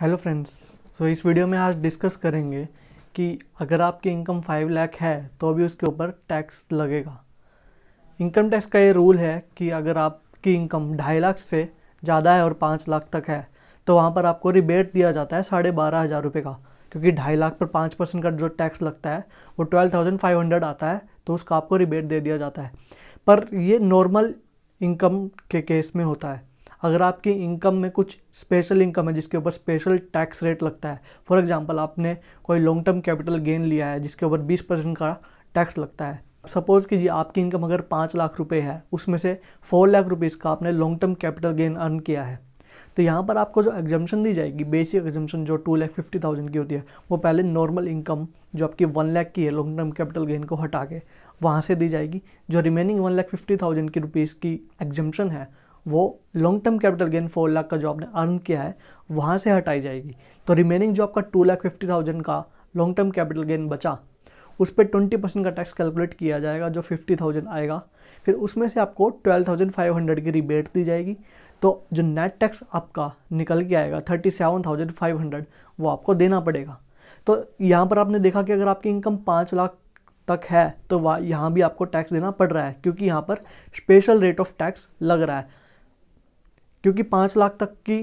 hello friends so इस video में आज डिस्कस करेंगे कि अगर आपकी इनकम फाइव लाख है तो अभी उसके ऊपर टैक्स लगेगा इनकम टैक्स का ये रूल है कि अगर आपकी इनकम ढाई लाख से ज़्यादा है और पाँच लाख तक है तो वहाँ पर आपको रिबेट दिया जाता है साढ़े बारह हज़ार रुपये का क्योंकि ढाई लाख पर पाँच परसेंट का जो टैक्स लगता है वो ट्वेल्व थाउजेंड फाइव हंड्रेड आता है तो उसका आपको रिबेट दे दिया जाता है पर ये नॉर्मल इनकम के केस में होता है अगर आपकी इनकम में कुछ स्पेशल इनकम है जिसके ऊपर स्पेशल टैक्स रेट लगता है फॉर एग्जांपल आपने कोई लॉन्ग टर्म कैपिटल गेन लिया है जिसके ऊपर 20 परसेंट का टैक्स लगता है सपोज़ कीजिए आपकी इनकम अगर पाँच लाख रुपये है उसमें से फोर लाख रुपीज़ का आपने long term capital gain earn किया है तो यहाँ पर आपको जो एग्जामेशन दी जाएगी बेसिक एग्जामेशन जो टू लैख फिफ्टी थाउजेंड की होती है वो पहले नॉर्मल इनकम जो आपकी वन लाख की है लॉन्ग टर्म कैपिटल गेन को हटा के वहाँ से दी जाएगी जो remaining one lakh fifty thousand की रुपीज़ की एग्जामेशन है वो long term capital gain four lakh का जो आपने अर्न किया है वहाँ से हटाई जाएगी तो रिमेनिंग जो आपका टू लाख फिफ्टी थाउजेंड का लॉन्ग टर्म कैपिटल गेन बचा उस पर ट्वेंटी परसेंट का टैक्स कैलकुलेट किया जाएगा जो फिफ्टी थाउजेंड आएगा फिर उसमें से आपको ट्वेल्व थाउजेंड फाइव हंड्रेड की रिबेट दी जाएगी तो जो नेट टैक्स आपका निकल के आएगा thirty seven thousand five hundred वो आपको देना पड़ेगा तो यहाँ पर आपने देखा कि अगर आपकी इनकम पाँच लाख तक है तो वह यहाँ भी आपको टैक्स देना पड़ रहा है क्योंकि यहाँ पर स्पेशल रेट ऑफ टैक्स लग रहा है क्योंकि पाँच लाख तक की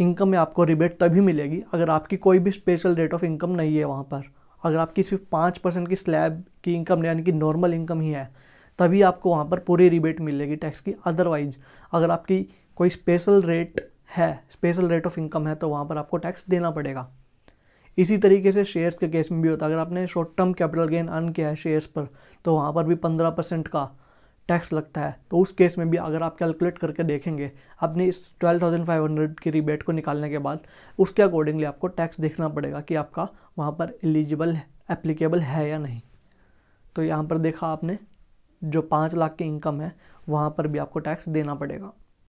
इनकम में आपको रिबेट तभी मिलेगी अगर आपकी कोई भी स्पेशल रेट ऑफ इनकम नहीं है वहाँ पर अगर आपकी सिर्फ पाँच परसेंट की स्लैब की इनकम यानी कि नॉर्मल इनकम ही है तभी आपको वहाँ पर पूरी रिबेट मिलेगी टैक्स की अदरवाइज अगर आपकी कोई स्पेशल रेट है स्पेशल रेट ऑफ इनकम है तो वहाँ पर आपको टैक्स देना पड़ेगा इसी तरीके से शेयर्स के केस में भी होता है अगर आपने short term capital gain earn किया है शेयर्स पर तो वहाँ पर भी पंद्रह परसेंट का टैक्स लगता है तो उस केस में भी अगर आप कैलकुलेट करके देखेंगे अपनी इस हंड्रेड की रिबेट को निकालने के बाद उसके अकॉर्डिंगली आपको टैक्स देखना पड़ेगा कि आपका वहाँ पर एलिजिबल एप्लीकेबल है या नहीं तो यहाँ पर देखा आपने जो पाँच लाख की इनकम है वहाँ पर भी आपको टैक्स देना पड़ेगा